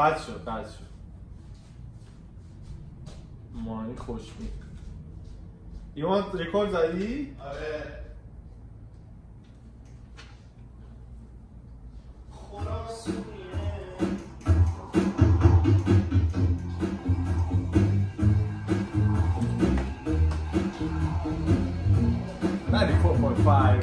بد شد بد شد مانی خوش می ایمان ریکورد زدی؟ آره Ninety-four point five.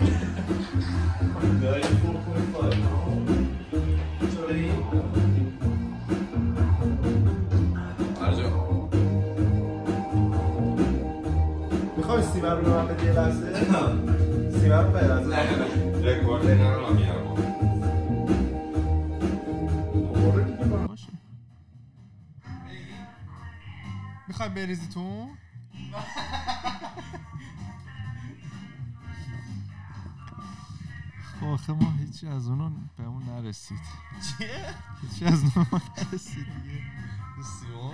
سیبر رو به من بدی یه لحظه سیمه رو به لحظه رکورد اینا رو من میارم میخوای بریزی تو؟ خب، آخه ما هیچی از اونو به اون نرسید چیه؟ هیچی از اونو نرسید دیگه سیمون؟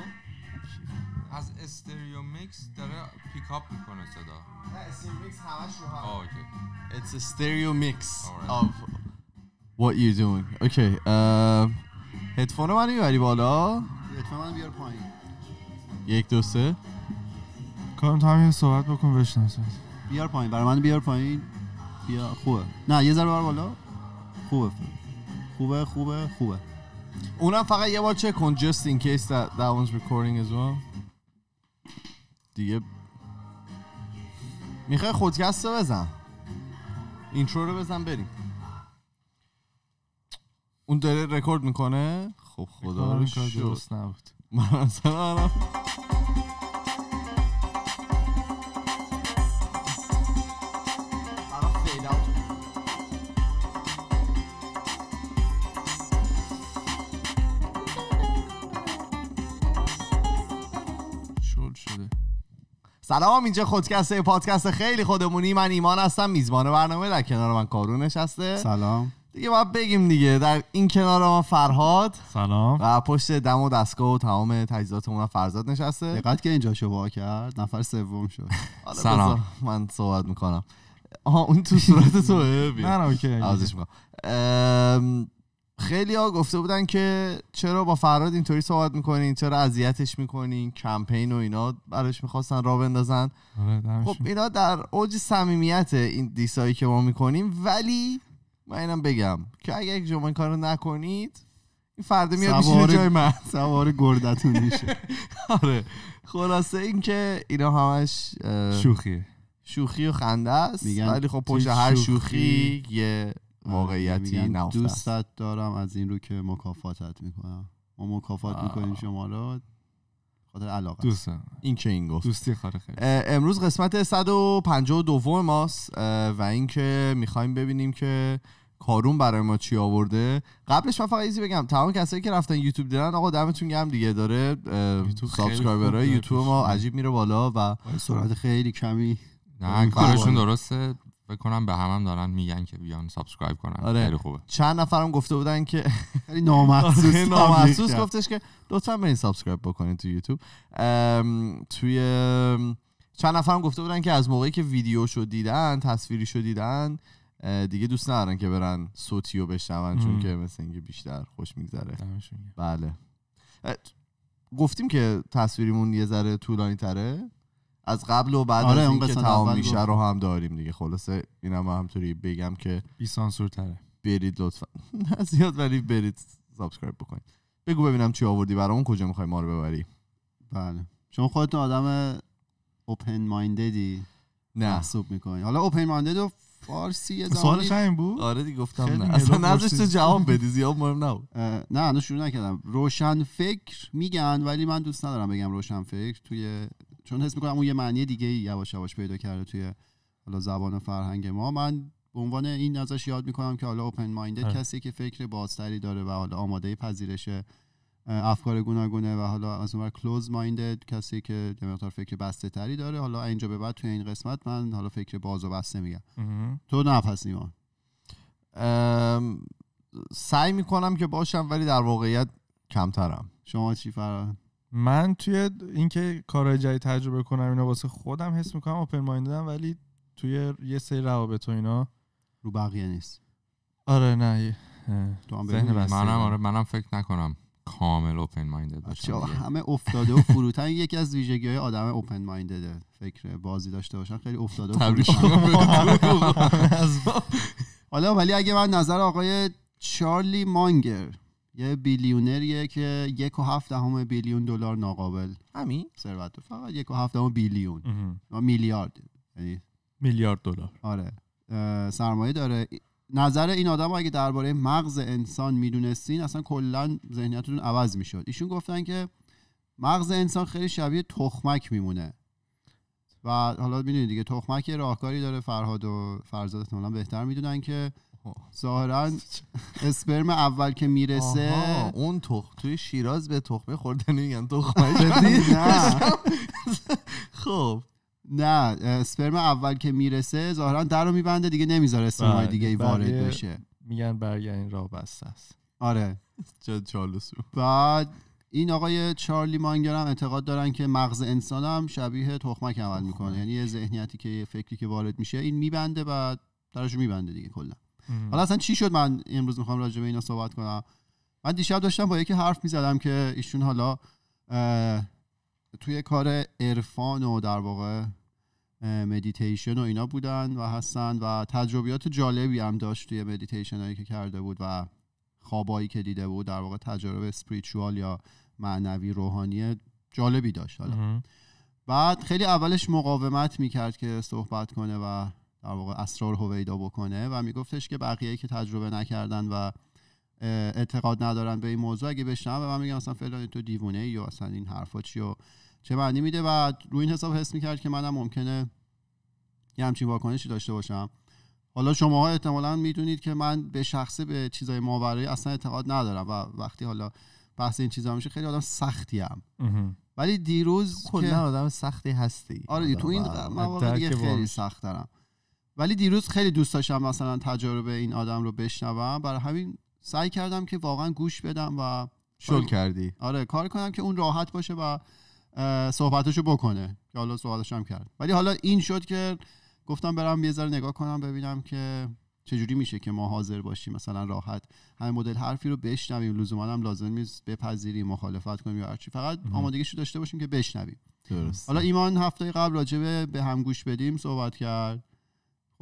از استریو میکس داره پیکاپ میکنه صدا نه استریو میکس همش رو هم اوکی It's a stereo mix of what you're doing اوکی هدفون uh, رو منو میبری بالا هدفون منو بیار پایین یک دو سه کارم همین صحبت بکن بشناسه بیار پایین برای من بیار پایین بیا خوبه نه یه ذره بار بالا خوبه خوبه خوبه خوبه اونم فقط یه بار چک کن just in case that that one's recording as دیگه میخوای خودکست رو بزن اینترو رو بزن بریم اون داره رکورد میکنه خب خدا رو شد نبود من سلام اینجا خودکسته پادکست خیلی خودمونی من ایمان هستم میزبان برنامه در کنار من کارون نشسته سلام دیگه باید بگیم دیگه در این کنار ما فرهاد سلام و پشت دم و دستگاه و تمام تجهیزاتمون فرزاد نشسته دقت که اینجا شما کرد نفر سوم شد سلام من صحبت میکنم آها اون تو صورت تو نه نه اوکی خیلی ها گفته بودن که چرا با فراد اینطوری صحبت میکنین چرا اذیتش میکنین کمپین و اینا براش میخواستن را بندازن آره، خب اینا در اوج صمیمیت این دیسایی که ما میکنیم ولی من اینم بگم که اگر یک جمعه کارو نکنید این فرده میاد سوار... جای من سوار گردتون میشه آره خلاصه اینکه اینا همش شوخی شوخی و خنده است ولی خب پشت هر شوخی یه واقعیتی نفته دوستت دارم از این رو که مکافاتت میکنم ما مکافات می میکنیم شما رو خاطر علاقه دوست این که این گفت دوستی امروز قسمت 152 ماست و اینکه میخوایم ببینیم که کارون برای ما چی آورده قبلش من فقط ایزی بگم تمام کسایی که رفتن یوتیوب دیدن آقا دمتون گرم دیگه داره سابسکرایبرای یوتیوب ما عجیب میره بالا و سرعت خیلی کمی نه کارشون درسته فکر کنم به همم هم دارن میگن که بیان سابسکرایب کنن آره. خیلی خوبه چند نفرم گفته بودن که خیلی آره، نامحسوس نامحسوس گفتش که لطفا برین سابسکرایب بکنید تو یوتیوب توی چند نفرم گفته بودن که از موقعی که ویدیو شو دیدن تصویری شو دیدن دیگه دوست ندارن که برن صوتی رو بشنون چون که مثل اینکه بیشتر خوش میگذره بله گفتیم که تصویریمون یه ذره طولانی تره از قبل و بعد آره از که تمام میشه رو هم داریم دیگه خلاصه این هم همطوری بگم که بی سانسور تره برید لطفا نه زیاد ولی برید سابسکرایب بکنید بگو ببینم چی آوردی اون کجا میخوای ما رو ببری بله شما خودتون آدم اوپن ماینددی نه محسوب میکنی حالا اوپن مایندد و فارسی سوالش همین بود آره دیگه گفتم نه اصلا خب، نذاشت تو جواب بدی زیاد مهم نبود نه هنوز شروع نکردم روشن فکر میگن ولی من دوست ندارم بگم روشن فکر توی چون حس میکنم اون یه معنی دیگه یواش یواش پیدا کرده توی حالا زبان و فرهنگ ما من به عنوان این ازش یاد میکنم که حالا اوپن آره. مایندد کسی که فکر بازتری داره و حالا آماده پذیرش افکار گوناگونه و حالا از اونور کلوز مایندد کسی که یه مقدار فکر بسته تری داره حالا اینجا به بعد توی این قسمت من حالا فکر باز و بسته میگم تو نفس نیمان سعی میکنم که باشم ولی در واقعیت کمترم شما چی فر من توی اینکه کارهای جدید تجربه کنم اینا واسه خودم حس میکنم اوپن مایندم ولی توی یه سری روابط و اینا رو بقیه نیست آره نه منم آره منم فکر نکنم کامل اوپن مایندد همه افتاده و فروتن یکی از ویژگی های آدم اوپن مایندده فکر بازی داشته باشن خیلی افتاده حالا ولی اگه من نظر آقای چارلی مانگر یه بیلیونریه که یک و هفت بیلیون دلار ناقابل همین ثروت فقط یک و هفت دهم بیلیون میلیارد یعنی میلیارد دلار آره سرمایه داره نظر این آدم اگه درباره مغز انسان میدونستین اصلا کلا ذهنیتتون عوض میشد ایشون گفتن که مغز انسان خیلی شبیه تخمک میمونه و حالا میدونید دیگه تخمک راهکاری داره فرهاد و فرزاد احتمالا بهتر میدونن که ظاهرا اسپرم اول که میرسه اون تخم توی شیراز به تخمه خوردن میگن تخمه نه خب نه اسپرم اول که میرسه ظاهرا در رو میبنده دیگه نمیذاره اسپرم بله، دیگه بله. وارد بشه میگن برگر این بسته است آره چالوس بعد این آقای چارلی مانگر هم اعتقاد دارن که مغز انسان هم شبیه تخمک عمل میکنه یعنی یه ذهنیتی که فکری که وارد میشه این میبنده و درش میبنده دیگه کلا حالا اصلا چی شد من امروز میخوام راجع به اینا صحبت کنم من دیشب داشتم با یکی حرف میزدم که ایشون حالا توی کار عرفان و در واقع مدیتیشن و اینا بودن و هستن و تجربیات جالبی هم داشت توی مدیتیشن هایی که کرده بود و خوابایی که دیده بود در واقع تجربه سپریچوال یا معنوی روحانی جالبی داشت حالا بعد خیلی اولش مقاومت میکرد که صحبت کنه و در واقع اسرار هویدا بکنه و میگفتش که بقیه که تجربه نکردن و اعتقاد ندارن به این موضوع اگه بشنم و من میگم مثلا فلانی تو دیوونه یا اصلا این حرفا چی و چه معنی میده و روی این حساب حس میکرد که منم ممکنه یه همچین واکنشی داشته باشم حالا شماها احتمالا میدونید که من به شخصه به چیزای ماورایی اصلا اعتقاد ندارم و وقتی حالا بحث این چیزا میشه خیلی آدم سختیم ولی دیروز کلا آدم سختی هستی آره تو این مواقع خیلی سخت دارم ولی دیروز خیلی دوست داشتم مثلا تجربه این آدم رو بشنوم برای همین سعی کردم که واقعا گوش بدم و شل کردی آره کار کنم که اون راحت باشه و رو بکنه که حالا صحبتش هم کرد ولی حالا این شد که گفتم برم یه ذره نگاه کنم ببینم که چجوری میشه که ما حاضر باشیم مثلا راحت همین مدل حرفی رو بشنویم لزوما هم لازم نیست بپذیریم مخالفت کنیم یا هرچی فقط آمادگیش رو داشته باشیم که بشنویم درست. حالا ایمان هفته قبل راجبه به هم گوش بدیم صحبت کرد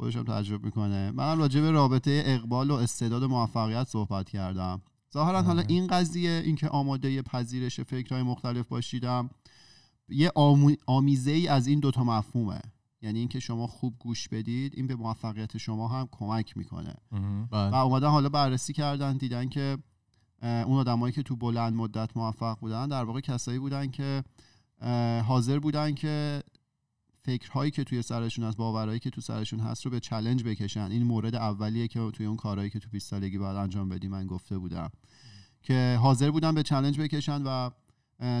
خودش هم تجربه میکنه من راجع به رابطه اقبال و استعداد و موفقیت صحبت کردم ظاهرا حالا آره. این قضیه اینکه آماده پذیرش فکرهای مختلف باشیدم یه آمیزه ای از این دوتا مفهومه یعنی اینکه شما خوب گوش بدید این به موفقیت شما هم کمک میکنه بله. و اومدن حالا بررسی کردن دیدن که اون آدمایی که تو بلند مدت موفق بودن در واقع کسایی بودن که حاضر بودن که فکرهایی که توی سرشون از باورهایی که تو سرشون هست رو به چلنج بکشن این مورد اولیه که توی اون کارهایی که تو 20 سالگی باید انجام بدی من گفته بودم که حاضر بودن به چلنج بکشن و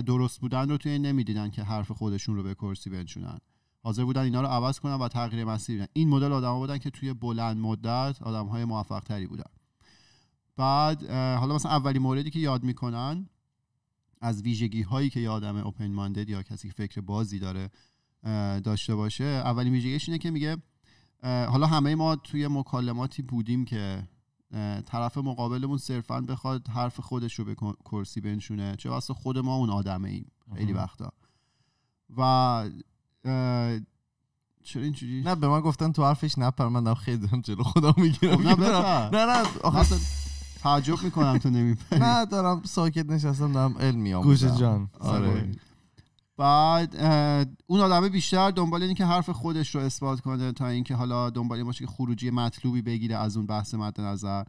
درست بودن رو توی این نمیدیدن که حرف خودشون رو به کرسی بنشونن حاضر بودن اینا رو عوض کنن و تغییر مسیر بدن این مدل ها بودن که توی بلند مدت آدمهای موفق تری بودن بعد حالا مثلا اولین موردی که یاد میکنن از ویژگی هایی که یه آدم اوپن یا کسی که فکر بازی داره داشته باشه اولی ویژگیش اینه که میگه حالا همه ما توی مکالماتی بودیم که طرف مقابلمون صرفا بخواد حرف خودش رو به کرسی بنشونه چه واسه خود ما اون آدمه ایم خیلی وقتا و چرا اینجوری نه به من گفتن تو حرفش نپر من خیلی دارم جلو خدا میگیرم خب، نه نه نه تعجب میکنم تو نمیپری نه دارم ساکت نشستم دارم علم میام گوش جان آره, آره. بعد اون آدمه بیشتر دنبال اینه که حرف خودش رو اثبات کنه تا اینکه حالا دنبال این باشه که خروجی مطلوبی بگیره از اون بحث مد نظر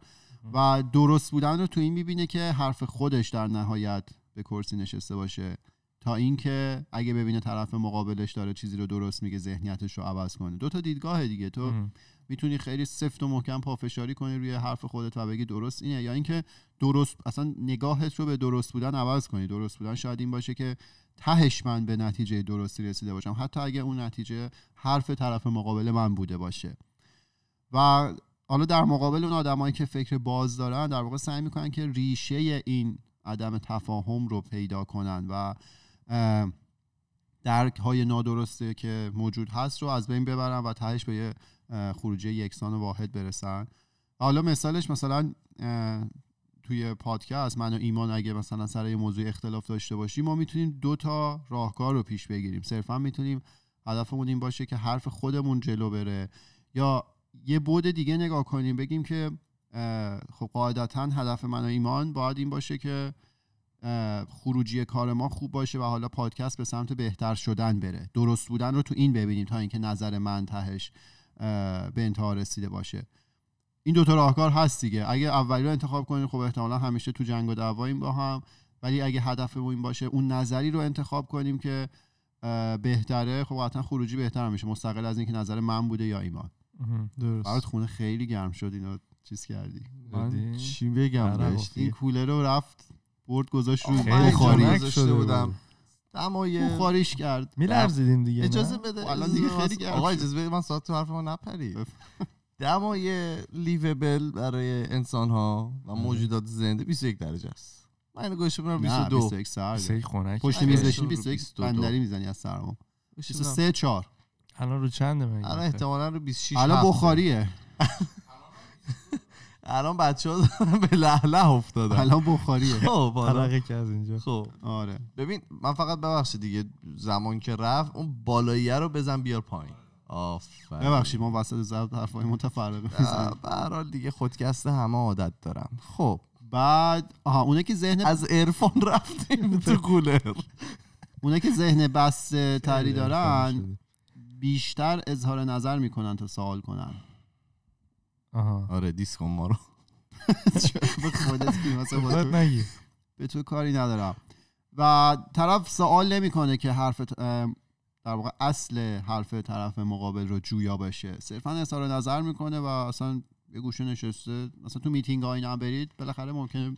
و درست بودن رو تو این میبینه که حرف خودش در نهایت به کرسی نشسته باشه تا اینکه اگه ببینه طرف مقابلش داره چیزی رو درست میگه ذهنیتش رو عوض کنه دو تا دیدگاه دیگه تو میتونی خیلی سفت و محکم پافشاری کنی روی حرف خودت و بگی درست اینه یا اینکه درست اصلا نگاهت رو به درست بودن عوض کنی درست بودن شاید این باشه که تهش من به نتیجه درستی رسیده باشم حتی اگه اون نتیجه حرف طرف مقابل من بوده باشه و حالا در مقابل اون آدمایی که فکر باز دارن در واقع سعی میکنن که ریشه این عدم تفاهم رو پیدا کنن و درک های نادرسته که موجود هست رو از بین ببرن و تهش به یه خروجی یکسان واحد برسن حالا مثالش مثلا توی پادکست من و ایمان اگه مثلا سر یه موضوع اختلاف داشته باشیم ما میتونیم دو تا راهکار رو پیش بگیریم صرفا میتونیم هدفمون این باشه که حرف خودمون جلو بره یا یه بود دیگه نگاه کنیم بگیم که خب قاعدتا هدف من و ایمان باید این باشه که خروجی کار ما خوب باشه و حالا پادکست به سمت بهتر شدن بره درست بودن رو تو این ببینیم تا اینکه نظر من تهش به انتها رسیده باشه این دوتا راهکار هست دیگه اگه اولی رو انتخاب کنیم خب احتمالا همیشه تو جنگ و دعواییم با هم ولی اگه هدفمون این باشه اون نظری رو انتخاب کنیم که بهتره خب قطعا خروجی بهتر میشه مستقل از اینکه نظر من بوده یا ایمان درست برات خونه خیلی گرم شد اینو چیز کردی من یعنی؟ چی بگم این کوله رو رفت برد گذاشت روی من شده بودم دمای خاریش کرد میلرزیدیم دیگه اجازه بده الان دیگه خیلی گرم اجازه من ساعت تو حرف ما دمای لیویبل برای انسان ها و آره. موجودات زنده 21 درجه است من اینو گوش میدم 22 21 سر 21 خونک پشت آره. میز بشین 21 آره. بندری میزنی از سرما 23 4 الان رو چنده مگه الان احتمالا رو 26 الان بخاریه الان بچه ها به لحله افتادن الان بخاریه خب حلقه که از اینجا خب آره ببین من فقط ببخشید دیگه زمان که رفت اون بالاییه رو بزن بیار پایین آفر ببخشید ما وسط ضبط حرفای متفرقه میزنیم دیگه خودکست همه عادت دارم خب بعد آها اونه که ذهن از عرفان رفتیم تو کولر اونه که ذهن بس تری دارن بیشتر اظهار نظر میکنن تا سوال کنن آها آره دیس ما رو به تو کاری ندارم و طرف سوال نمیکنه که حرف در واقع اصل حرف طرف مقابل رو جویا باشه صرفا اظهار نظر میکنه و اصلا یه گوشه نشسته مثلا تو میتینگ ها اینا برید بالاخره ممکنه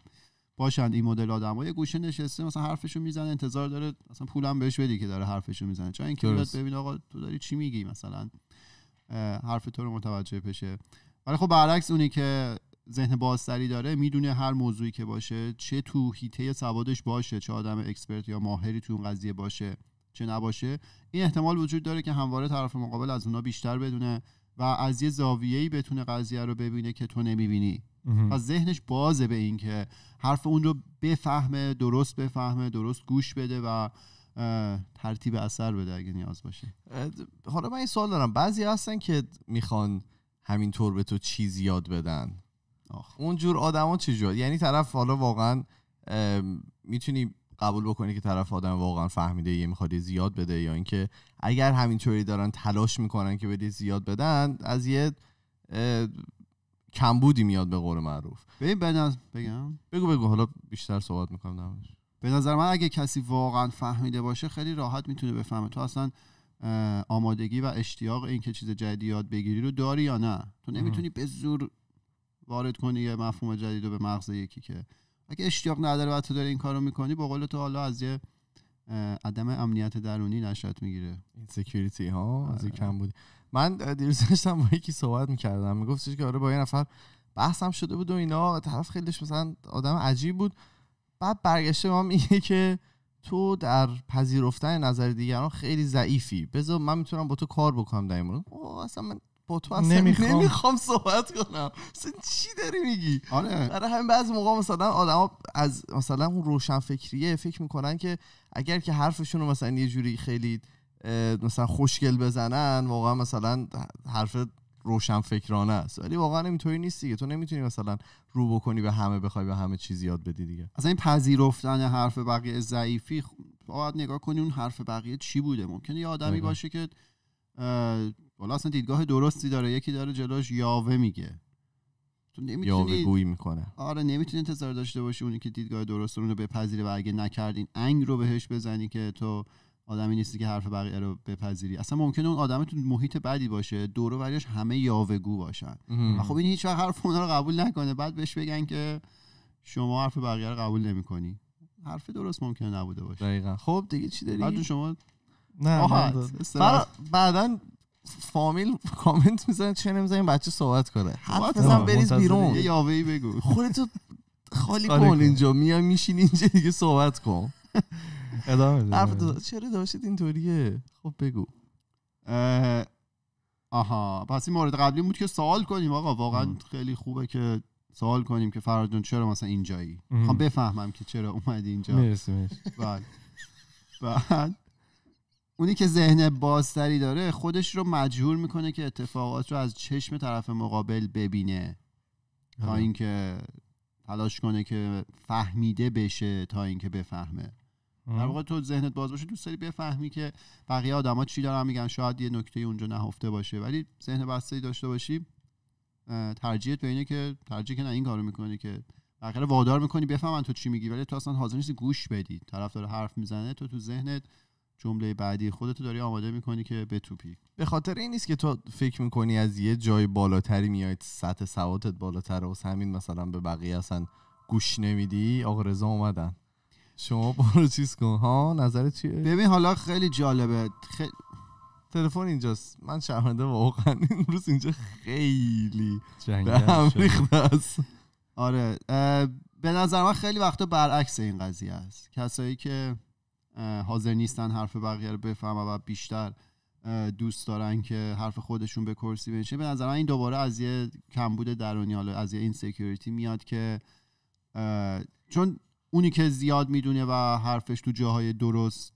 باشن این مدل آدمای یه گوشه نشسته مثلا حرفشو میزنه انتظار داره مثلا پولم بهش بدی که داره حرفشو میزنه چون اینکه ببین آقا تو داری چی میگی مثلا حرف تو رو متوجه بشه ولی خب برعکس اونی که ذهن بازتری داره میدونه هر موضوعی که باشه چه تو هیته سوادش باشه چه آدم اکسپرت یا ماهری تو اون قضیه باشه چه نباشه این احتمال وجود داره که همواره طرف مقابل از اونا بیشتر بدونه و از یه زاویه‌ای بتونه قضیه رو ببینه که تو نمیبینی و ذهنش بازه به این که حرف اون رو بفهمه درست بفهمه درست گوش بده و ترتیب اثر بده اگه نیاز باشه حالا من این سوال دارم بعضی هستن که میخوان همینطور به تو چیز یاد بدن آخ. اونجور آدما چجور یعنی طرف حالا واقعا میتونی قبول بکنی که طرف آدم واقعا فهمیده یه میخواد زیاد بده یا اینکه اگر همینطوری دارن تلاش میکنن که بدی زیاد بدن از یه کمبودی میاد به قول معروف ببین بگم بگو بگو حالا بیشتر صحبت میکنم نمیش. به نظر من اگه کسی واقعا فهمیده باشه خیلی راحت میتونه بفهمه تو اصلا آمادگی و اشتیاق این که چیز جدید یاد بگیری رو داری یا نه تو نمیتونی به زور وارد کنی یه مفهوم جدید رو به مغز یکی که اگه اشتیاق نداره و تو داره این کارو میکنی با قول تو حالا از یه عدم امنیت درونی نشات میگیره آره. این سکیوریتی ها از کم بود من دیروز داشتم با یکی صحبت میکردم میگفتش که آره با یه نفر بحثم شده بود و اینا طرف خیلیش مثلا آدم عجیب بود بعد برگشته به میگه که تو در پذیرفتن نظر دیگران خیلی ضعیفی بذار من میتونم با تو کار بکنم در این مورد اصلا من با تو اصلا نمیخوام, صحبت کنم اصلا چی داری میگی آره برای همین بعضی موقع مثلا آدما از مثلا اون روشنفکریه فکر میکنن که اگر که حرفشون رو مثلا یه جوری خیلی مثلا خوشگل بزنن واقعا مثلا حرف روشنفکرانه است ولی واقعا اینطوری نیست دیگه تو نمیتونی مثلا رو بکنی به همه بخوای به همه چیز یاد بدی دیگه اصلا این پذیرفتن حرف بقیه ضعیفی خب، باید نگاه کنی اون حرف بقیه چی بوده ممکنه یه آدمی باشه که والا اصلا دیدگاه درستی داره یکی داره جلوش یاوه میگه تو نمیتونی یاوه میکنه آره نمیتونی انتظار داشته باشی اونی که دیدگاه درست رو بپذیره و اگه نکردین انگ رو بهش بزنی که تو آدمی نیستی که حرف بقیه رو بپذیری اصلا ممکنه اون آدم تو محیط بدی باشه دور و همه همه یاوهگو باشن و خب این هیچ وقت حرف اونا رو قبول نکنه بعد بهش بگن که شما حرف بقیه رو قبول نمیکنی حرف درست ممکنه نبوده باشه خب دیگه چی داری بعد شما نه بعدا فامیل کامنت میزنه چه نمیزنیم بچه صحبت کنه حرف بزن بریز بیرون یه یاوهی بگو خودتو خالی آره، کن اینجا میان میشین اینجا دیگه صحبت کن ادامه چرا داشت اینطوریه خب بگو آها پس این مورد قبلی بود که سوال کنیم آقا واقعا خیلی خوبه که سوال کنیم که فراد چرا مثلا اینجایی خب بفهمم که چرا اومدی اینجا مرسی مرسی بله. بعد بعد اونی که ذهن بازتری داره خودش رو مجبور میکنه که اتفاقات رو از چشم طرف مقابل ببینه تا آره. اینکه تلاش کنه که فهمیده بشه تا اینکه بفهمه در واقع تو ذهنت باز باشه دوست داری بفهمی که بقیه آدما چی دارن میگن شاید یه نکته اونجا نهفته باشه ولی ذهن بستری داشته باشی ترجیحت به اینه که ترجیح که نه این کارو میکنی که بقیه وادار میکنی بفهمن تو چی میگی ولی تو اصلا حاضر نیستی گوش بدی طرف داره حرف میزنه تو تو ذهنت جمله بعدی خودتو داری آماده میکنی که توپی به خاطر این نیست که تو فکر میکنی از یه جای بالاتری میاید سطح سوادت بالاتر و همین مثلا به بقیه اصلا گوش نمیدی آقا رضا اومدن شما برو چیز کن ها نظر چیه ببین حالا خیلی جالبه خیلی تلفن اینجاست من شرمنده واقعا روز اینجا خیلی به هم است آره به نظر من خیلی وقتا برعکس این قضیه است کسایی که حاضر نیستن حرف بقیه رو بفهمن و بیشتر دوست دارن که حرف خودشون به کرسی بنشه به نظر این دوباره از یه کمبود درونی حالا از یه اینسکیوریتی میاد که چون اونی که زیاد میدونه و حرفش تو جاهای درست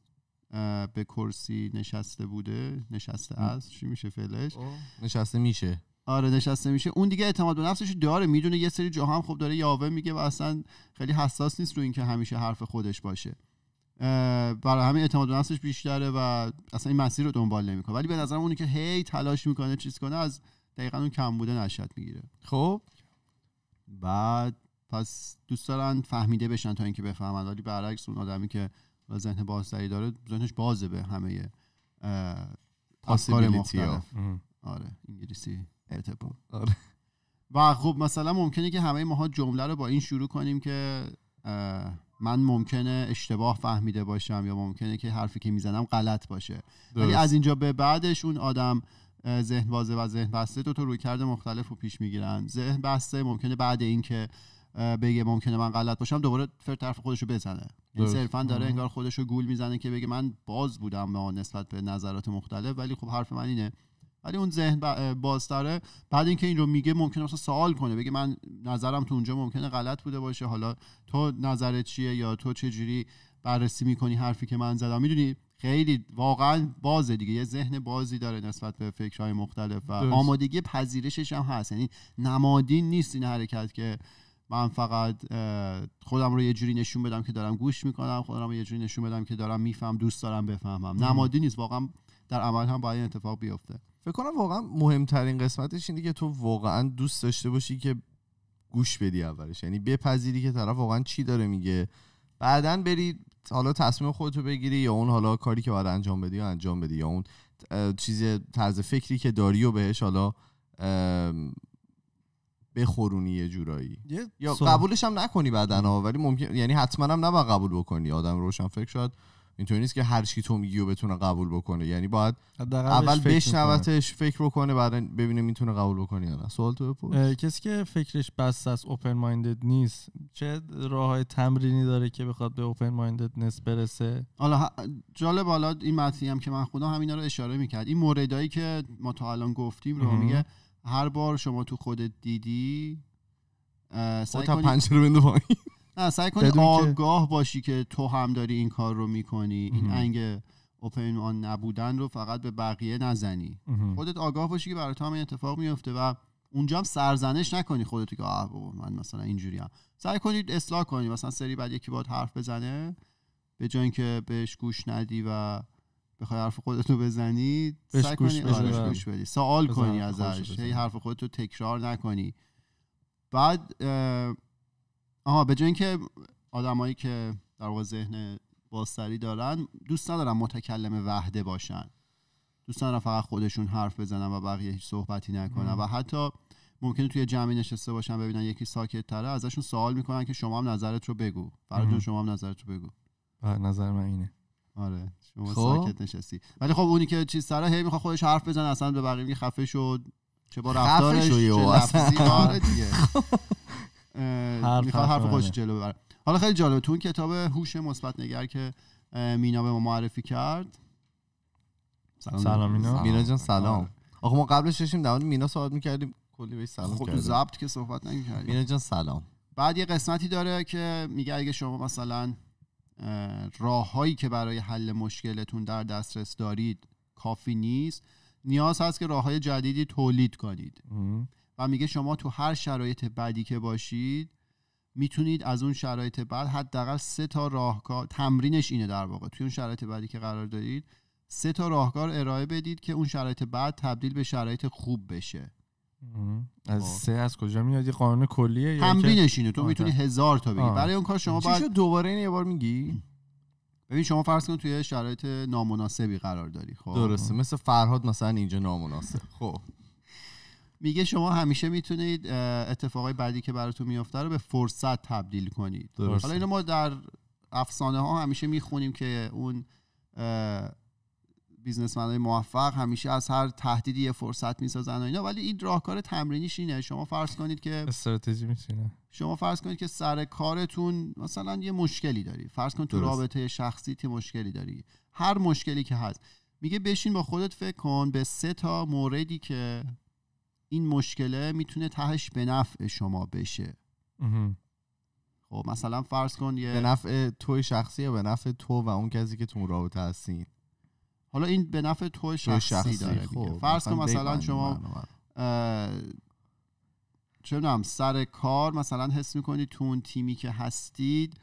به کرسی نشسته بوده نشسته است چی میشه فعلش خب، نشسته میشه آره نشسته میشه اون دیگه اعتماد به نفسش داره میدونه یه سری جاها هم خب داره یاوه میگه و اصلا خیلی حساس نیست رو اینکه همیشه حرف خودش باشه برای همین اعتماد به نفسش بیشتره و اصلا این مسیر رو دنبال نمیکنه ولی به نظر اونی که هی تلاش میکنه چیز کنه از دقیقا اون کم بوده نشد میگیره خب بعد پس دوست دارن فهمیده بشن تا اینکه بفهمن ولی برعکس اون آدمی که ذهن بازتری داره ذهنش بازه به همه پاسیبیلیتی مختلف آره انگلیسی ارتباط آره. و خب مثلا ممکنه که همه ماها جمله رو با این شروع کنیم که من ممکنه اشتباه فهمیده باشم یا ممکنه که حرفی که میزنم غلط باشه ولی از اینجا به بعدش اون آدم ذهن بازه و ذهن بسته دو تا روی کرده مختلف رو پیش میگیرن ذهن بسته ممکنه بعد اینکه بگه ممکنه من غلط باشم دوباره فر طرف خودشو بزنه این یعنی صرفا داره انگار خودشو گول میزنه که بگه من باز بودم نسبت به نظرات مختلف ولی خب حرف من اینه ولی اون ذهن بازتره بعد اینکه این رو میگه ممکنه مثلا سوال کنه بگه من نظرم تو اونجا ممکنه غلط بوده باشه حالا تو نظرت چیه یا تو چه جوری بررسی میکنی حرفی که من زدم میدونی خیلی واقعا بازه دیگه یه ذهن بازی داره نسبت به فکرهای مختلف و آمادگی پذیرشش هم هست یعنی نمادین نیست این حرکت که من فقط خودم رو یه جوری نشون بدم که دارم گوش میکنم خودم رو یه جوری نشون بدم که دارم میفهم دوست دارم بفهمم نمادین نیست واقعا در عمل هم باید اتفاق بیفته فکر کنم واقعا مهمترین قسمتش اینه که تو واقعا دوست داشته باشی که گوش بدی اولش یعنی بپذیری که طرف واقعا چی داره میگه بعدا بری حالا تصمیم خودتو بگیری یا اون حالا کاری که باید انجام بدی یا انجام بدی یا اون چیز طرز فکری که داری و بهش حالا بخورونی یه جورایی یا قبولش هم نکنی بعدا ولی ممکن یعنی حتما هم نباید قبول بکنی آدم روشن فکر شاید اینطوری نیست که هر چی تو میگی و بتونه قبول بکنه یعنی باید اول بشنوتش فکر بکنه بعد ببینه میتونه قبول بکنه یا نه سوال تو بپرس کسی که فکرش بس از اوپن مایندد نیست چه راه تمرینی داره که بخواد به اوپن نس برسه حالا جالب حالا این متنی هم که من خدا همینا رو اشاره میکرد این موردایی که ما تا الان گفتیم رو میگه هر بار شما تو خودت دیدی سعی تا نه سعی کنی آگاه باشی که تو هم داری این کار رو میکنی این انگ اوپن آن نبودن رو فقط به بقیه نزنی خودت آگاه باشی که برای تو هم این اتفاق میفته و اونجا هم سرزنش نکنی خودت که آه من مثلا اینجوری هم سعی کنید اصلاح کنی مثلا سری بعد یکی باید حرف بزنه به جای اینکه بهش گوش ندی و بخوای حرف خودت رو بزنی سعی کنی بله. گوش بدی سوال کنی ازش هی حرف خودت رو تکرار نکنی بعد آها به جای اینکه آدمایی که در واقع ذهن باستری دارن دوست ندارن متکلم وحده باشن دوست ندارن فقط خودشون حرف بزنن و بقیه هیچ صحبتی نکنن و حتی ممکنه توی جمعی نشسته باشن ببینن یکی ساکت تره ازشون سوال میکنن که شما هم نظرت رو بگو فرجون شما هم نظرت رو بگو نظر من اینه آره شما خب؟ ساکت نشستی ولی خب اونی که چیز سره هی میخواد خودش حرف بزنه اصلا به بقیه خفه شد چه با رفتارش میخواد حرف خودش جلو ببره حالا خیلی جالبه تو اون کتاب هوش مثبت نگر که مینا به ما معرفی کرد سلام, سلام مینا مینا جان سلام آره. آخه ما قبلش داشتیم در مینا صحبت میکردیم کلی بهش سلام خب ضبط که صحبت نکردیم مینا جان سلام بعد یه قسمتی داره که میگه اگه شما مثلا راههایی که برای حل مشکلتون در دسترس دارید کافی نیست نیاز هست که راه های جدیدی تولید کنید و میگه شما تو هر شرایط بدی که باشید میتونید از اون شرایط بعد حداقل سه تا راهکار تمرینش اینه در واقع توی اون شرایط بعدی که قرار دارید سه تا راهکار ارائه بدید که اون شرایط بعد تبدیل به شرایط خوب بشه از خب. سه از کجا میاد قانون کلیه تمرینش اینه تو میتونی هزار تا بگی برای اون کار شما باید دوباره این یه بار میگی ببین شما فرض کن توی شرایط نامناسبی قرار داری خب درسته مثل فرهاد مثلا اینجا نامناسب خب میگه شما همیشه میتونید اتفاقای بعدی که براتون میفته رو به فرصت تبدیل کنید حالا اینو ما در افسانه ها همیشه میخونیم که اون بیزنسمن های موفق همیشه از هر تهدیدی یه فرصت میسازن و اینا ولی این راهکار تمرینیش اینه شما فرض کنید که استراتژی میشینه شما فرض کنید که سر کارتون مثلا یه مشکلی داری فرض کن تو رابطه شخصی تی مشکلی داری هر مشکلی که هست میگه بشین با خودت فکر کن به سه تا موردی که این مشکله میتونه تهش به نفع شما بشه خب مثلا فرض کن یه به نفع توی شخصی یا به نفع تو و اون کسی که تو اون رابطه هستین حالا این به نفع تو شخصی, داره خب، فرض کن مثلا شما چه سر کار مثلا حس میکنید تو اون تیمی که هستید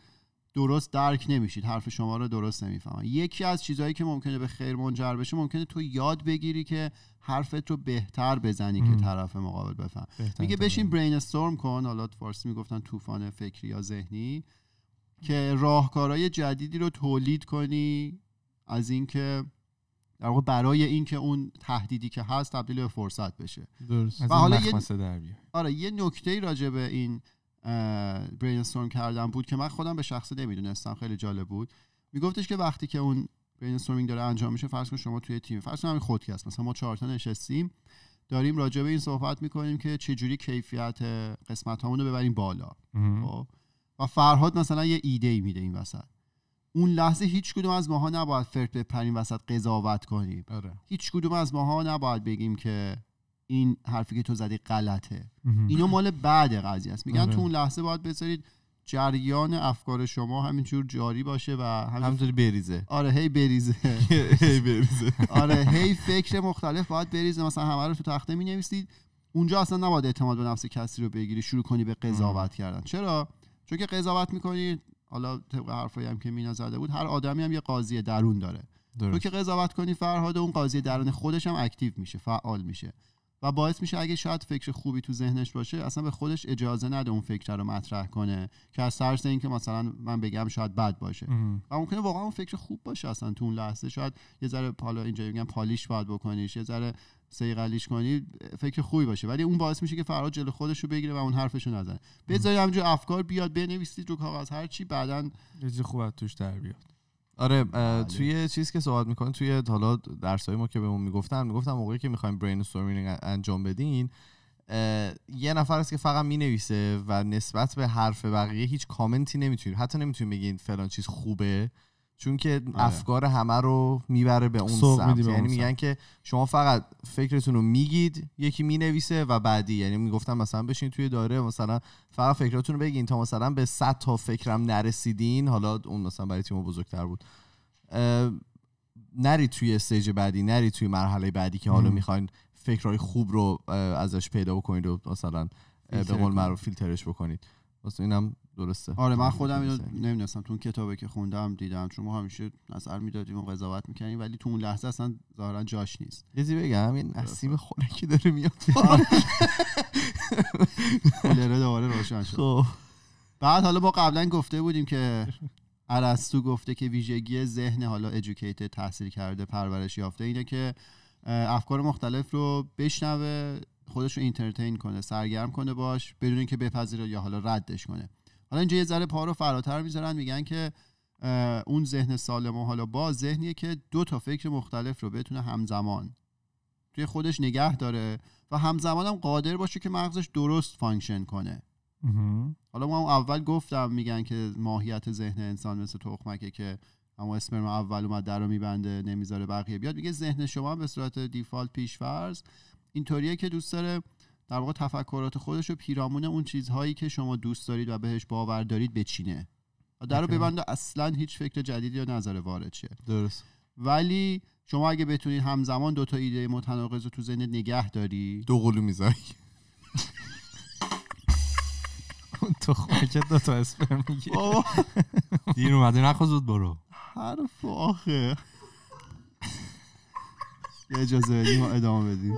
درست درک نمیشید حرف شما رو درست نمیفهمن یکی از چیزهایی که ممکنه به خیر منجر بشه ممکنه تو یاد بگیری که حرفت رو بهتر بزنی که طرف مقابل بفهم میگه بشین برین استورم کن حالا فارسی میگفتن طوفان فکری یا ذهنی که راهکارهای جدیدی رو تولید کنی از اینکه در واقع برای اینکه اون تهدیدی که هست تبدیل به فرصت بشه درست. و حالا یه... در آره یه نکته راجع به این برینستورم کردن بود که من خودم به شخصه نمیدونستم خیلی جالب بود میگفتش که وقتی که اون برینستورمینگ داره انجام میشه فرض کن شما توی تیم فرض کن همین خودکست مثلا ما چهار نشستیم داریم راجع به این صحبت میکنیم که چجوری کیفیت قسمت رو ببریم بالا خب؟ و فرهاد مثلا یه ایده ای میده این وسط اون لحظه هیچ کدوم از ماها نباید فرد بپریم وسط قضاوت کنیم آره. هیچ کدوم از ماها نباید بگیم که این حرفی که تو زدی غلطه اینو مال بعد قضیه است میگن آره. تو اون لحظه باید بذارید جریان افکار شما همینجور جاری باشه و همینطوری بریزه آره هی بریزه هی بریزه آره هی فکر مختلف باید بریزه مثلا همه رو تو تخته می نویسید اونجا اصلا نباید اعتماد به نفس کسی رو بگیری شروع کنی به قضاوت کردن چرا چون که قضاوت میکنی حالا طبق حرفایی هم که مینا زده بود هر آدمی هم یه قاضی درون داره تو که قضاوت کنی فرهاد اون قاضی درون خودش هم اکتیو میشه فعال میشه و باعث میشه اگه شاید فکر خوبی تو ذهنش باشه اصلا به خودش اجازه نده اون فکر رو مطرح کنه که از ترس اینکه مثلا من بگم شاید بد باشه و ممکنه واقعا اون فکر خوب باشه اصلا تو اون لحظه شاید یه ذره حالا اینجا میگم پالیش باید بکنیش یه ذره سیقلیش کنی فکر خوبی باشه ولی اون باعث میشه که فراد جلو خودش رو بگیره و اون حرفش رو نزنه بذارید همینجور افکار بیاد بنویسید رو کاغذ هر چی یه توش در بیاد آره بله. توی چیزی که صحبت میکنه توی حالا درسای ما که بهمون میگفتن میگفتن موقعی که میخوایم برین استورمینگ انجام بدین یه نفر است که فقط مینویسه و نسبت به حرف بقیه هیچ کامنتی نمیتونید حتی نمیتونید بگین فلان چیز خوبه چون که آره. افکار همه رو میبره به اون سمت یعنی میگن که شما فقط فکرتون رو میگید یکی مینویسه و بعدی یعنی میگفتم مثلا بشین توی داره مثلا فقط فکراتون رو بگین تا مثلا به 100 تا فکرم نرسیدین حالا اون مثلا برای تیم بزرگتر بود نری توی استیج بعدی نری توی مرحله بعدی که حالا میخواین فکرهای خوب رو ازش پیدا بکنید و مثلا به قول معروف فیلترش بکنید اینم درسته آره من خودم اینو نمیدونستم تو اون کتابی که خوندم دیدم چون ما همیشه نظر میدادیم و قضاوت میکنیم ولی تو اون لحظه اصلا ظاهرا جاش نیست چیزی بگم این نسیم خنکی داره میاد کولر دوباره روشن شد خب. بعد حالا ما قبلا گفته بودیم که ارسطو گفته که ویژگی ذهن حالا ادوکیت تحصیل کرده پرورش یافته اینه که افکار مختلف رو بشنوه خودش رو اینترتین کنه سرگرم کنه باش بدون اینکه بپذیره یا حالا ردش کنه حالا اینجا یه ذره پا رو فراتر میذارن میگن که اون ذهن سالم و حالا با ذهنیه که دو تا فکر مختلف رو بتونه همزمان توی خودش نگه داره و همزمان هم قادر باشه که مغزش درست فانکشن کنه حالا ما اول گفتم میگن که ماهیت ذهن انسان مثل تخمکه که اما اسپرم اول اومد در رو میبنده نمیذاره بقیه بیاد میگه ذهن شما به صورت دیفالت پیشفرز اینطوریه که دوست داره در واقع تفکرات خودش رو پیرامون اون چیزهایی که شما دوست دارید و بهش باور دارید بچینه در رو ببند اصلا هیچ فکر جدیدی یا نظر وارد شه درست ولی شما اگه بتونید همزمان دو تا ایده متناقض رو تو ذهن نگه داری دو قلو میزنی اون تو که دو تا اسپر میگی دیر اومده نه برو حرف آخه اجازه ادامه بدیم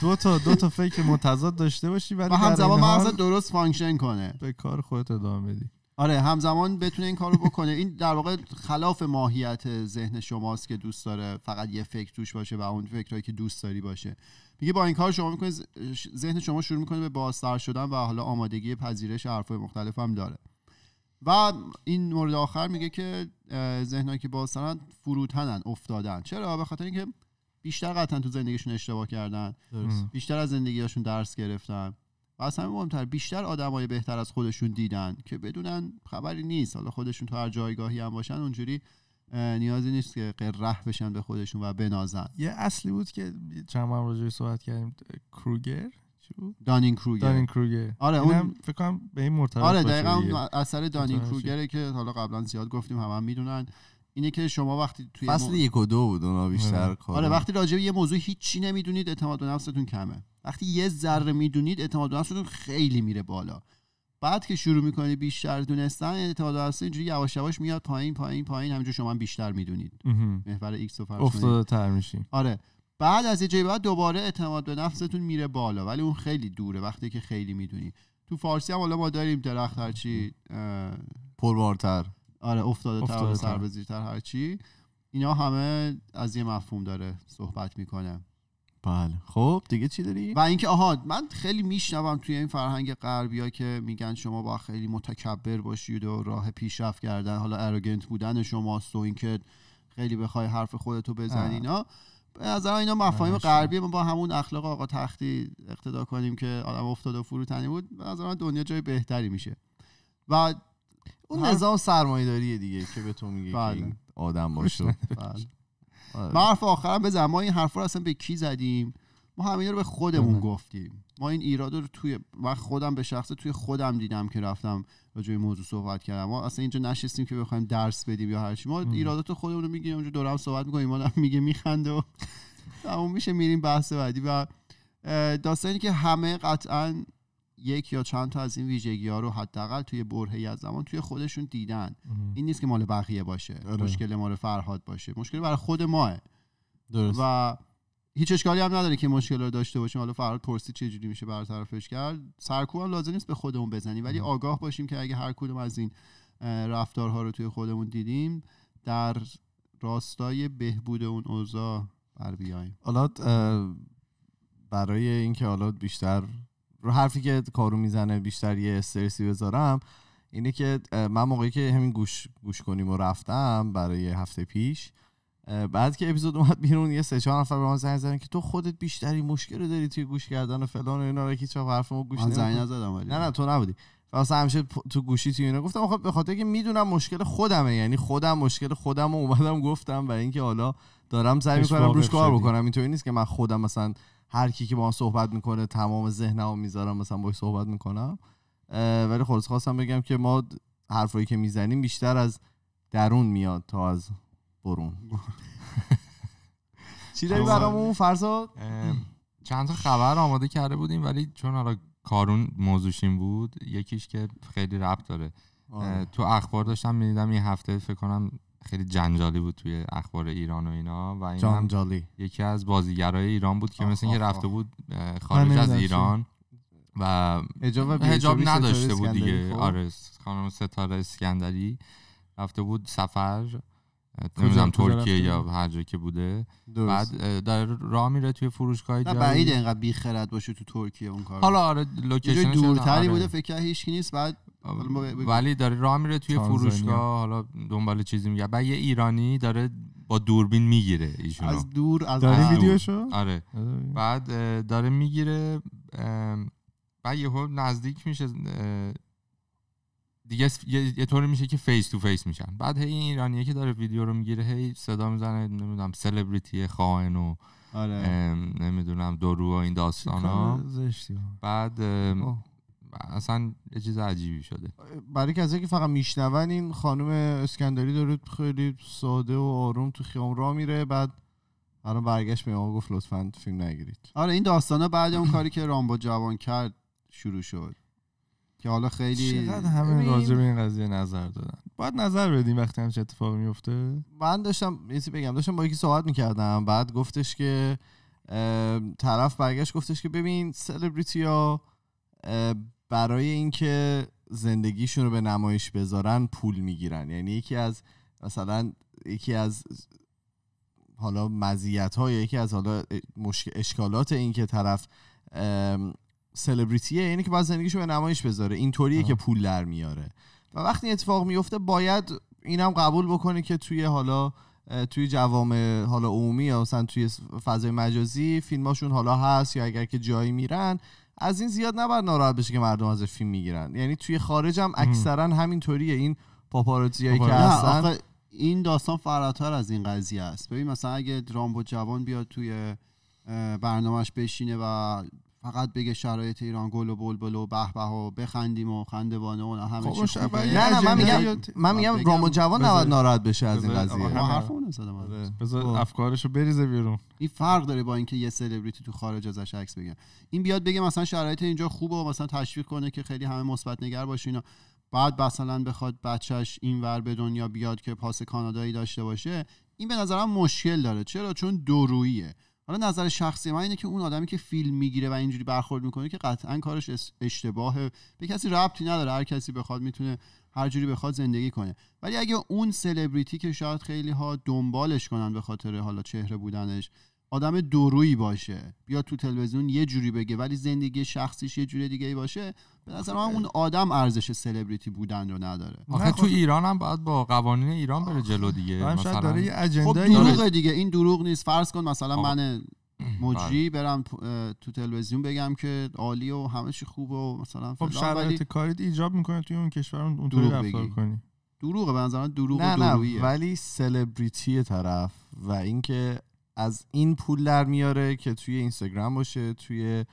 دو تا دو تا فکر متضاد داشته باشی ولی همزمان درست فانکشن کنه به کار خودت ادامه بدی آره همزمان بتونه این کارو بکنه این در واقع خلاف ماهیت ذهن شماست که دوست داره فقط یه فکر توش باشه و اون فکرهایی که دوست داری باشه میگه با این کار شما میکنه ذهن شما شروع میکنه به بازتر شدن و حالا آمادگی پذیرش حرفهای مختلف هم داره و این مورد آخر میگه که ذهنهایی که بازترن فروتنن افتادن چرا به خاطر اینکه بیشتر قطعا تو زندگیشون اشتباه کردن درست. بیشتر از زندگیشون درس گرفتن و از همه مهمتر بیشتر آدمای بهتر از خودشون دیدن که بدونن خبری نیست حالا خودشون تو هر جایگاهی هم باشن اونجوری نیازی نیست که قره بشن به خودشون و بنازن یه اصلی بود که چند بار روزی صحبت کردیم کروگر دانین کروگر دانین کروگر آره اون فکر کنم به این مرتبط آره دقیقاً اثر دانین کروگره که حالا قبلا زیاد گفتیم همون میدونن اینه که شما وقتی توی فصل و دو بود بیشتر آره. کار آره وقتی راجع به یه موضوع هیچی نمیدونید اعتماد به نفستون کمه وقتی یه ذره میدونید اعتماد به نفستون خیلی میره بالا بعد که شروع میکنی بیشتر دونستن اعتماد به اینجوری یواش یواش میاد پایین پایین پایین همینجوری شما بیشتر میدونید محور ایکس و افتاده تر میشین آره بعد از یه جایی بعد دوباره اعتماد به نفستون میره بالا ولی اون خیلی دوره وقتی که خیلی میدونی تو فارسی هم حالا ما داریم درخت هرچی پروارتر. آره افتاده, افتاده تر سر به زیرتر هرچی اینا همه از یه مفهوم داره صحبت میکنه بله خب دیگه چی داری و اینکه آها من خیلی میشنوم توی این فرهنگ غربیا که میگن شما با خیلی متکبر باشید و راه پیشرفت کردن حالا اروگنت بودن شماست و اینکه خیلی بخوای حرف خودتو بزنی اینا به نظر اینا مفاهیم بله، غربی ما با همون اخلاق آقا تختی اقتدا کنیم که آدم افتاده و فروتنی بود به دنیا جای بهتری میشه و اون نظام داریه دیگه که به تو میگه بله. آدم باشو بله. آره. بله. ما حرف آخرم بزن ما این حرفا رو اصلا به کی زدیم ما همین رو به خودمون بله. گفتیم ما این ایراد رو توی من خودم به شخص توی خودم دیدم که رفتم راجع جای موضوع صحبت کردم ما اصلا اینجا نشستیم که بخوایم درس بدیم یا هرچی ما ایرادات خودمون رو میگیم اونجا دورم صحبت میکنیم ما میگه میخنده و تموم میشه میریم بحث بعدی و داستانی که همه قطعا یک یا چند تا از این ویژگی ها رو حداقل توی برهی از زمان توی خودشون دیدن این نیست که مال بقیه باشه آره. مشکل مال فرهاد باشه مشکل برای خود ماه درست. و هیچ اشکالی هم نداره که مشکل رو داشته باشیم حالا فرهاد پرسی چه جوری میشه برطرفش کرد سرکوب هم لازم نیست به خودمون بزنیم ولی آگاه باشیم که اگه هر کدوم از این رفتارها رو توی خودمون دیدیم در راستای بهبود اون اوضاع بر بیایم حالا برای اینکه حالا بیشتر رو حرفی که کارو میزنه بیشتر یه استرسی بذارم اینه که من موقعی که همین گوش گوش کنیم و رفتم برای هفته پیش بعد که اپیزود اومد بیرون یه سه چهار نفر به من زنگ زدن که تو خودت بیشتری مشکل رو داری توی گوش کردن و فلان و اینا رو که حرفمو گوش زنگ نزدم نه نه تو نبودی واسه همیشه تو گوشی تو اینا گفتم آخه به خاطر که میدونم مشکل خودمه یعنی خودم مشکل خودم و اومدم گفتم و اینکه حالا دارم سعی میکنم روش کار بکنم اینطوری نیست که من خودم مثلا هر کی که با صحبت میکنه تمام ذهنمو میذارم مثلا باش صحبت میکنم ولی خلاص خب خواستم بگم که ما حرفایی که میزنیم بیشتر از درون میاد تا از برون چی داری برامون خب، فرزاد چند تا خبر آماده کرده بودیم ولی چون حالا کارون موضوعشیم بود یکیش که خیلی ربط داره آره. تو اخبار داشتم میدیدم این هفته فکر کنم خیلی جنجالی بود توی اخبار ایران و اینا و این جنجالی یکی از بازیگرای ایران بود که مثل اینکه رفته بود خارج از ایران و هجاب نداشته بود دیگه خب. آره خانم ستاره اسکندری رفته بود سفر نمیدونم ترکیه یا هر جا که بوده بعد در راه میره توی فروشگاه جایی بعید اینقدر بیخرد باشه تو ترکیه اون کار حالا آره لوکیشن دورتری آره. بوده فکر هیچ نیست بعد ولی داره راه میره توی فروشگاه حالا دنبال چیزی میگه بعد یه ایرانی داره با دوربین میگیره ایشونو از دور از داره ویدیوشو آره, آره. بعد داره میگیره بعد یهو نزدیک میشه دیگه یه طوری میشه که فیس تو فیس میشن بعد هی این ایرانیه که داره ویدیو رو میگیره هی صدا میزنه نمیدونم سلبریتی خائن و آره. نمیدونم دورو و این داستان ها بعد اصلا یه چیز عجیبی شده برای کسی که فقط میشنون این خانم اسکندری داره خیلی ساده و آروم تو خیام را میره بعد الان برگشت به ما گفت لطفا فیلم نگیرید آره این داستانه بعد اون کاری که رامبو جوان کرد شروع شد که حالا خیلی چقدر همه راجع به این قضیه نظر دادن باید نظر بدیم وقتی همچه اتفاقی میفته من داشتم یه بگم داشتم با یکی صحبت میکردم بعد گفتش که طرف برگشت گفتش که ببین سلبریتی ها برای اینکه زندگیشون رو به نمایش بذارن پول میگیرن یعنی یکی از مثلا یکی از حالا مزیت یا یکی از حالا اشکالات این که طرف سلبریتیه یعنی که باید زندگیشو به نمایش بذاره اینطوریه که پول در میاره و وقتی اتفاق میفته باید اینم قبول بکنه که توی حالا توی جوام حالا عمومی یا مثلا توی فضای مجازی فیلماشون حالا هست یا اگر که جایی میرن از این زیاد نباید ناراحت بشه که مردم از فیلم میگیرن یعنی توی خارج هم اکثرا همینطوریه این هایی که هستن این داستان فراتر از این قضیه است ببین مثلا اگه رامبو جوان بیاد توی برنامهش بشینه و فقط بگه شرایط ایران گل و بلبل و به به و بخندیم و خندبانه و همه خب، خب، نه نه من میگم من میگم جوان نباید ناراحت بشه از این قضیه ما بله، بذار خب. افکارشو بریزه بیرون این فرق داره با اینکه یه سلبریتی تو خارج ازش عکس بگیره این بیاد بگه مثلا شرایط اینجا خوبه و مثلا تشویق کنه که خیلی همه مثبت نگر باشین بعد مثلا بخواد بچهش اینور به دنیا بیاد که پاس کانادایی داشته باشه این به نظرم مشکل داره چرا چون دوروییه حالا نظر شخصی من اینه که اون آدمی که فیلم میگیره و اینجوری برخورد میکنه که قطعا کارش اشتباهه به کسی ربطی نداره هر کسی بخواد میتونه هر جوری بخواد زندگی کنه ولی اگه اون سلبریتی که شاید خیلی ها دنبالش کنن به خاطر حالا چهره بودنش آدم دورویی باشه بیا تو تلویزیون یه جوری بگه ولی زندگی شخصیش یه جوری دیگه باشه به نظر من اون آدم ارزش سلبریتی بودن رو نداره آخه تو خب. ایران هم باید با قوانین ایران بره جلو دیگه مثلا داره یه خب اجنده خب دیگه این دروغ نیست فرض کن مثلا بله. آه. من مجری برم تو تلویزیون بگم که عالی و همه چی خوبه و مثلا خب شرایط ولی... کاریت ایجاب میکنه توی اون کشور اون رفتار کنی دروغه به دروغ نه, و ولی سلبریتی طرف و اینکه از این پول در میاره که توی اینستاگرام باشه توی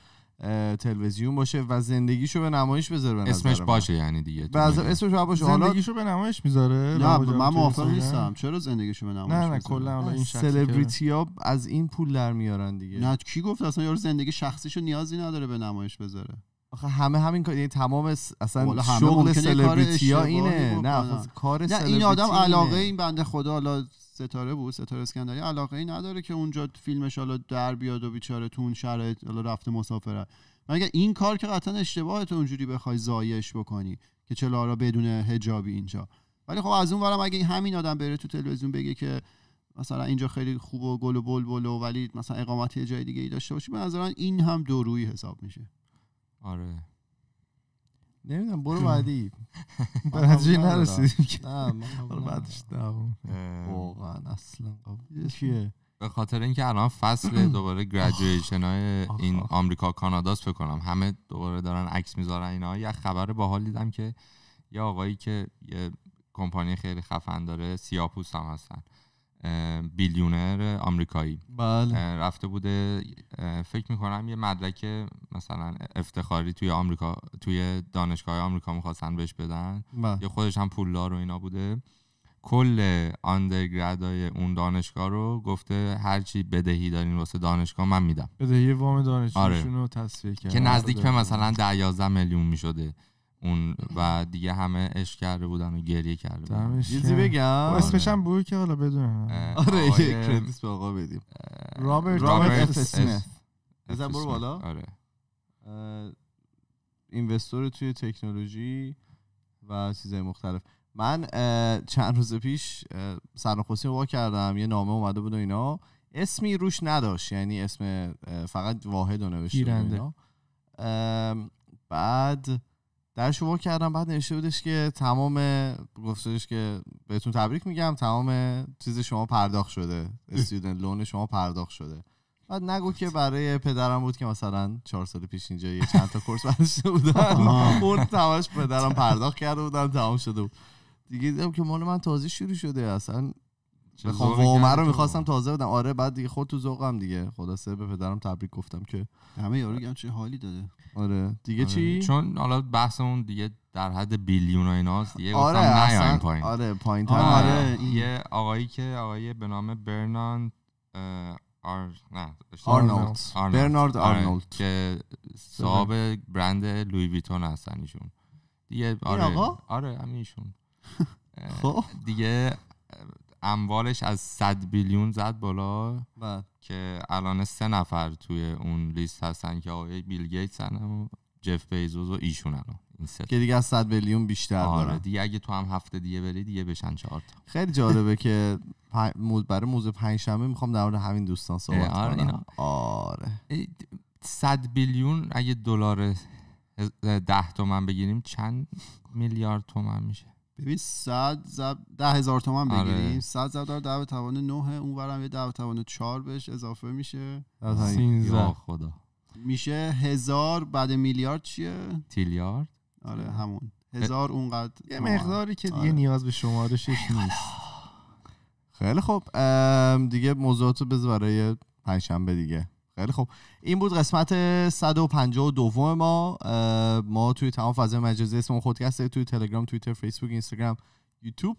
تلویزیون باشه و زندگیشو به نمایش بذاره اسمش باشه یعنی دیگه از اسمش باشه زندگیشو به نمایش میذاره نه من موافق نیستم چرا زندگیشو به نمایش نه نه کلا حالا این سلبریتی ها از این پول در میارن دیگه نه کی گفت اصلا یارو زندگی شخصیشو نیازی نداره به نمایش بذاره آخه همه همین کار یعنی تمام اصلا شغل سلبریتی ها اینه نه خب کار نه این آدم علاقه این بنده خدا حالا ستاره بود ستاره اسکندری علاقه ای نداره که اونجا فیلمش حالا در بیاد و بیچاره تو اون شرایط حالا رفته مسافرت مگه این کار که قطعا اشتباهه تو اونجوری بخوای زایش بکنی که چلارا بدون هجابی اینجا ولی خب از اون ورم اگه همین آدم بره تو تلویزیون بگه که مثلا اینجا خیلی خوب و گل و بلبل و ولی مثلا اقامت یه جای دیگه ای داشته باشی به نظران این هم دورویی حساب میشه آره نمیدونم برو بعدی برای نرسیدیم که برو بعدش واقعا اصلا چیه به خاطر اینکه الان فصل دوباره گریجویشن های این آمریکا کاناداست فکر کنم همه دوباره دارن عکس میذارن اینا یه خبر حال دیدم که یه آقایی که یه کمپانی خیلی خفن داره سیاپوس هم هستن بیلیونر آمریکایی بله. رفته بوده فکر میکنم یه مدرک مثلا افتخاری توی آمریکا توی دانشگاه آمریکا میخواستن بهش بدن یه بله. خودش هم پولدار و اینا بوده کل های اون دانشگاه رو گفته هرچی بدهی دارین واسه دانشگاه من میدم بدهی وام دانشگاهشون آره. کرد که نزدیک به مثلا ده آره. یازده میلیون میشده اون و دیگه همه عشق کرده بودن و گریه کرده بودن چیزی بگم آره. اسمش هم بود که حالا بدونه آره یه کردیس به آقا بدیم رابرت رابرت اسمیت از برو بالا آره اینوستور توی تکنولوژی و چیزهای مختلف من چند روز پیش سرنخوسی رو کردم یه نامه اومده بود و اینا اسمی روش نداشت یعنی اسم فقط واحد رو نوشته بعد در شما کردم بعد نوشته بودش که تمام گفتش که بهتون تبریک میگم تمام چیز شما پرداخت شده استودنت لون شما پرداخت شده بعد نگو که برای پدرم بود که مثلا چهار سال پیش اینجا یه چند تا کورس برداشته بودن اون تماش پدرم پرداخت کرده بودم تمام شده بود دیگه دیدم که مال من تازه شروع شده اصلا بخوام رو میخواستم تازه بدم آره بعد دیگه خود تو ذوقم دیگه خلاصه به پدرم تبریک گفتم که همه یارو گم چه حالی داده آره دیگه آره. چی چون حالا بحثمون دیگه در حد بیلیون و ایناست دیگه آره اصلا پایین آره پایین آره, آره. یه آقایی که آقایی به نام برناند آر... نه آرنولد برنارد آره، آرنولد که صاحب برند لوی ویتون هستن ایشون دیگه آره آقا؟ آره همین ایشون خب. دیگه اموالش از 100 بیلیون زد بالا که الان سه نفر توی اون لیست هستن که آقای بیل گیتس و جف بیزوز و ایشون الان که دیگه از 100 میلیون بیشتر آره دیگه اگه تو هم هفته دیگه بری دیگه بشن چهار تا خیلی جالبه که مود موز برای موز پنجشنبه میخوام در مورد همین دوستان صحبت آره اینا. آره 100 بیلیون اگه دلار ده تومن بگیریم چند میلیارد تومن میشه ببین 100 ضرب 10000 تومان آره. بگیریم 100 ضرب در 10 توان 9 اونورم یه 10 توان 4 بهش اضافه میشه 13 خدا میشه هزار بعد میلیارد چیه تیلیارد آره همون هزار اونقدر یه مقداری که دیگه آره. نیاز به شمارشش نیست خیلی خب دیگه موضوعاتو بذار برای پنجشنبه دیگه خیلی خب این بود قسمت 152 ما ما توی تمام فضای مجازی اسم خودکسته توی تلگرام توییتر فیسبوک اینستاگرام یوتیوب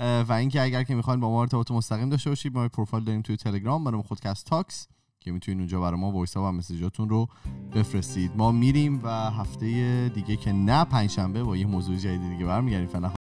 و اینکه اگر که میخواین با ما ارتباط مستقیم داشته باشید ما پروفایل داریم توی تلگرام برام خودکست تاکس که میتونید اونجا برای ما وایس و مسیجاتون رو بفرستید ما میریم و هفته دیگه که نه پنجشنبه با یه موضوع جدید دیگه برمیگردیم فعلا